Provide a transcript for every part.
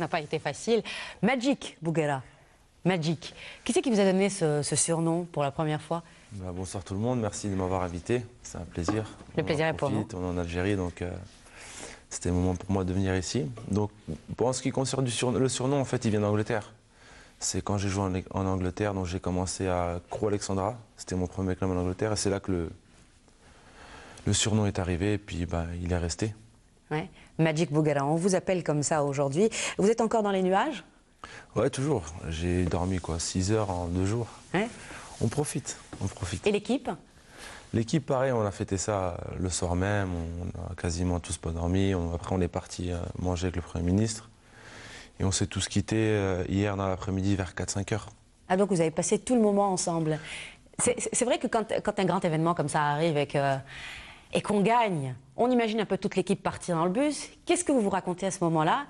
n'a pas été facile. Magic Bouguera, Magic. Qui c'est qui vous a donné ce, surnom pour la première fois bah, Bonsoir tout le monde, merci de m'avoir invité. C'est un plaisir. Le plaisir est pour nous. On est en Algérie, donc euh, c'était le moment pour moi de venir ici. Donc, pour en ce qui concerne le surnom, en fait, il vient d'Angleterre. C'est quand j'ai joué en, Angleterre, donc j'ai commencé à Croix Alexandra. C'était mon premier club en Angleterre et c'est là que le, surnom est arrivé et puis bah, il est resté. Ouais. Magic Bougara, on vous appelle comme ça aujourd'hui. Vous êtes encore dans les nuages Ouais, toujours. J'ai dormi quoi, 6 heures en deux jours. On profite, on profite. Et l'équipe L'équipe, pareil, on a fêté ça le soir même, on a quasiment tous pas dormi. après, on est parti euh, manger avec le Premier ministre. Et on s'est tous quittés euh, hier dans l'après-midi vers 4-5 heures. Ah, donc vous avez passé tout le moment ensemble. C'est vrai que quand, quand, un grand événement comme ça arrive et que et qu'on gagne, on imagine un peu toute l'équipe partir dans le bus. Qu'est-ce que vous vous racontez à ce moment-là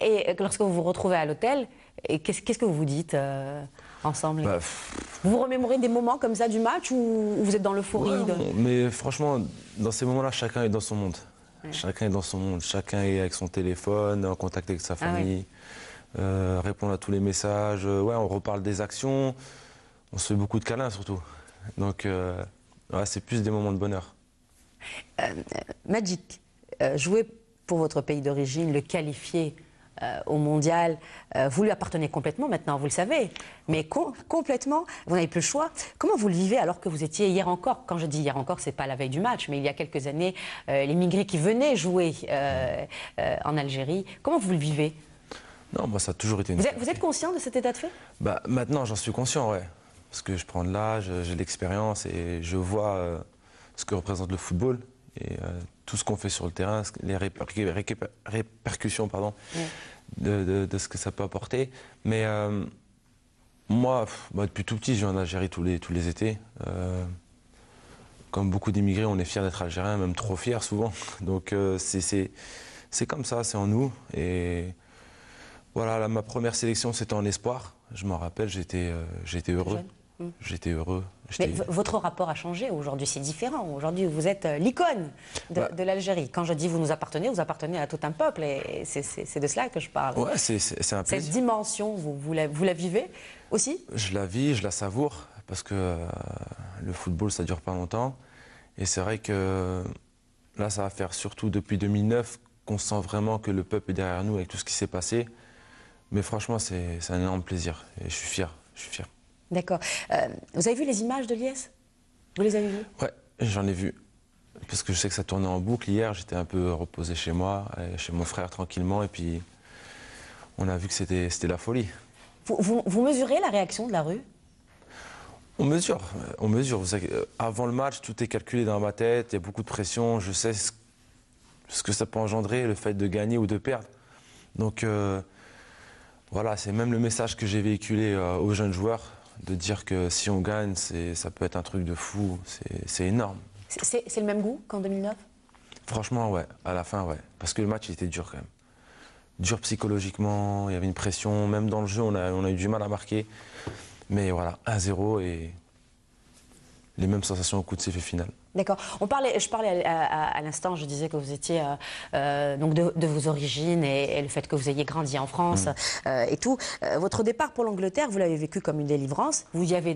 Et lorsque vous vous retrouvez à l'hôtel, qu'est-ce que vous vous dites euh, ensemble bah, Vous vous remémorez des moments comme ça du match ou vous êtes dans l'euphorie Mais franchement, dans ces moments-là, chacun est dans son monde. Chacun est dans son monde. Chacun est avec son téléphone, en contact avec sa ah famille, euh, répond répondre à tous les messages. Euh, ouais, on reparle des actions. On se fait beaucoup de câlins surtout. Donc, c'est plus des moments de bonheur. Euh, Magic, euh, jouer pour votre pays d'origine, le qualifier euh, au mondial, vous lui appartenez complètement maintenant, vous le savez, mais complètement, vous n'avez plus le choix. Comment vous le vivez alors que vous étiez hier encore Quand je dis hier encore, c'est pas la veille du match, mais il y a quelques années, les qui venaient jouer en Algérie, comment vous le vivez Non, moi ça a toujours été une... Vous êtes, vous êtes conscient de cet état de fait bah, Maintenant j'en suis conscient, ouais. Parce que je prends de l'âge, j'ai de l'expérience et je vois ce que représente le football et euh, tout ce qu'on fait sur le terrain, les répercussions pardon, de, ce que ça peut apporter. Mais euh, moi, bah, depuis tout petit, je viens en Algérie tous les, tous les étés. Euh, comme beaucoup d'immigrés, on est fiers d'être algérien, même trop fiers souvent. Donc c'est comme ça, c'est en nous. Et voilà, ma première sélection, c'était en espoir. Je m'en rappelle, j'étais heureux. Mmh. J'étais heureux. Mais votre rapport a changé aujourd'hui, c'est différent. Aujourd'hui, vous êtes euh, l'icône bah- de, l'Algérie. Quand je dis vous nous appartenez, vous appartenez à tout un peuple, et c'est de cela que je parle. c'est un plaisir. Cette dimension, vous, la, vous, la, vivez aussi Je la vis, je la savoure, parce que euh, le football, ça dure pas longtemps. Et c'est vrai que euh, là, ça va faire surtout depuis 2009 qu'on sent vraiment que le peuple est derrière nous avec tout ce qui s'est passé. Mais franchement, c'est un énorme plaisir, et je suis fier, je suis fier. D'accord. Euh, vous avez vu les images de l'IS Vous les avez vues Ouais, j'en ai vu. Parce que je sais que ça tournait en boucle. Hier, j'étais un peu reposé chez moi, euh, chez mon frère tranquillement, et puis on a vu que c'était la folie. Vous, mesurez la réaction de la rue on mesure, euh, on mesure. avant le match, tout est calculé dans ma tête, il y a beaucoup de pression, je sais ce, que ça peut engendrer, le fait de gagner ou de perdre. Donc voilà, c'est même le message que j'ai véhiculé aux jeunes joueurs de dire que si on gagne, ça peut être un truc de fou, c'est énorme. C'est le même goût qu'en 2009 Franchement, ouais, à la fin, ouais. Parce que le match, il était dur quand même. Dur psychologiquement, il y avait une pression, même dans le jeu, on a, on a eu du mal à marquer. Mais voilà, 1-0 et les mêmes sensations au coup de sifflet final. D'accord. On parlait, je parlais à, l'instant, je disais que vous étiez euh, euh, donc de, vos origines et, le fait que vous ayez grandi en France mm. euh, et tout. votre départ pour l'Angleterre, vous l'avez vécu comme une délivrance. Vous y avez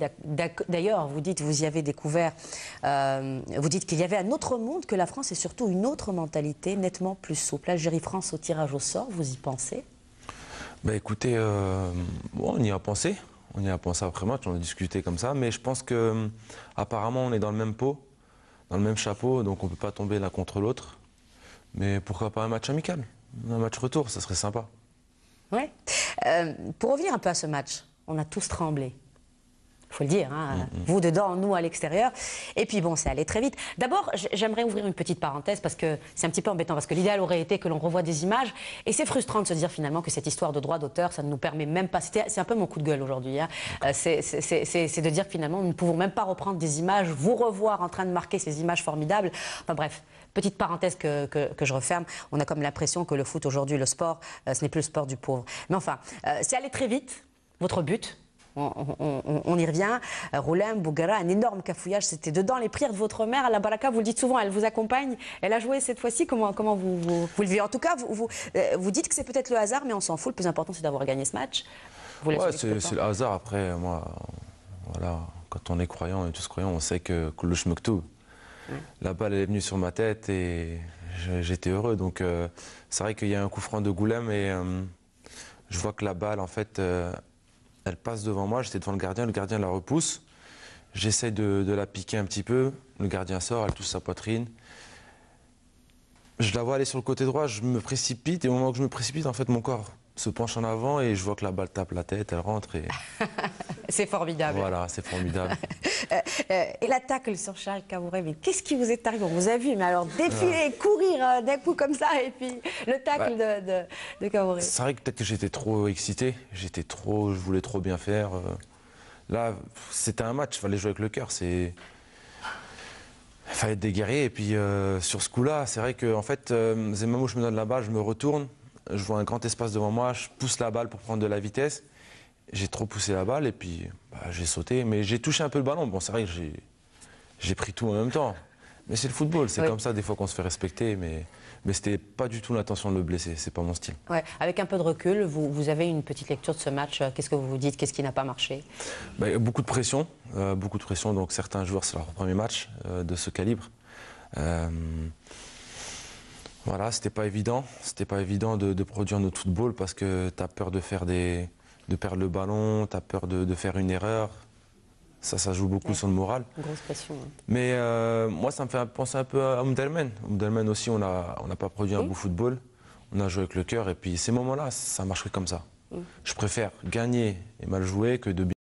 d'ailleurs, vous dites, vous y avez découvert, vous dites qu'il y avait un autre monde que la France et surtout une autre mentalité nettement plus souple. Algérie-France au tirage au sort, vous y pensez ben écoutez, on y a pensé. On y a pensé après match, on a discuté comme ça, mais je pense que euh, apparemment on est dans le même pot, dans le même chapeau, donc on ne peut pas tomber l'un contre l'autre. Mais pourquoi pas un match amical Un match retour, ça serait sympa. Ouais. Euh, pour revenir un peu à ce match, on a tous tremblé. Il faut le dire, hein. mm, mm. vous dedans, nous à l'extérieur. Et puis bon, c'est allé très vite. D'abord, j'aimerais ouvrir une petite parenthèse parce que c'est un petit peu embêtant, parce que l'idéal aurait été que l'on revoie des images. Et c'est frustrant de se dire finalement que cette histoire de droit d'auteur, ça ne nous permet même pas. C'est un peu mon coup de gueule aujourd'hui. Hein. Euh, c'est de dire finalement, nous ne pouvons même pas reprendre des images, vous revoir en train de marquer ces images formidables. Enfin bref, petite parenthèse que, que, je referme. On a comme l'impression que le foot aujourd'hui, le sport, euh, ce n'est plus le sport du pauvre. Mais enfin, c'est euh, allé très vite, votre but on, y revient. Roulem, Bougara, un énorme cafouillage, c'était dedans. Les prières de votre mère, la Baraka, vous le dites souvent, elle vous accompagne. Elle a joué cette fois-ci. Comment, comment vous, le vivez En tout cas, vous, euh, vous, dites que c'est peut-être le hasard, mais on s'en fout. Le plus important, c'est d'avoir gagné ce match. Ouais, c'est le hasard. Après, moi, voilà, quand on est croyant et tous croyants, on sait que Koulouch la balle, elle est venue sur ma tête et j'étais heureux. Donc, euh, c'est vrai qu'il y a un coup franc de Goulem et. Euh, je vois que la balle, en fait, elle passe devant moi, j'étais devant le gardien, le gardien la repousse. J'essaie de, de, la piquer un petit peu. Le gardien sort, elle touche sa poitrine. Je la vois aller sur le côté droit, je me précipite. Et au moment où je me précipite, en fait, mon corps se penche en avant et je vois que la balle tape la tête, elle rentre. Et C'est formidable. Voilà, c'est formidable. Euh, euh, et la tacle sur Charles Cavouré, qu'est-ce qui vous est arrivé On vous a vu, mais alors défiler, courir euh, d'un coup comme ça, et puis le tacle de, de, C'est vrai que peut-être que j'étais trop excité, j'étais trop, je voulais trop bien faire. Là, c'était un match, il fallait jouer avec le cœur, c'est... Il fallait être des et puis sur ce coup-là, c'est vrai que en fait, même où je me donne la balle, je me retourne, je vois un grand espace devant moi, je pousse la balle pour prendre de la vitesse j'ai trop poussé la balle et puis bah, j'ai sauté. Mais j'ai touché un peu le ballon. Bon, c'est vrai que j'ai pris tout en même temps. Mais c'est le football, c'est comme ça des fois qu'on se fait respecter, mais, mais c'était pas du tout l'intention de le blesser, c'est pas mon style. Avec un peu de recul, vous, vous avez une petite lecture de ce match, euh, qu'est-ce que vous vous dites, qu'est-ce qui n'a pas marché bah, Beaucoup de pression, euh, beaucoup de pression, donc certains joueurs c'est leur premier match euh, de ce calibre. voilà, c'était pas évident, c'était pas évident de, de produire notre football parce que tu as peur de faire des, de perdre le ballon, tu as peur de, faire une erreur. Ça, ça joue beaucoup sur le moral. Hein. Mais euh, moi, ça me fait penser un peu à Mdelmen. Mdelmen aussi, on n'a on pas produit un beau football. On a joué avec le cœur. Et puis, ces moments-là, ça marcherait comme ça. Je préfère gagner et mal jouer que de bien.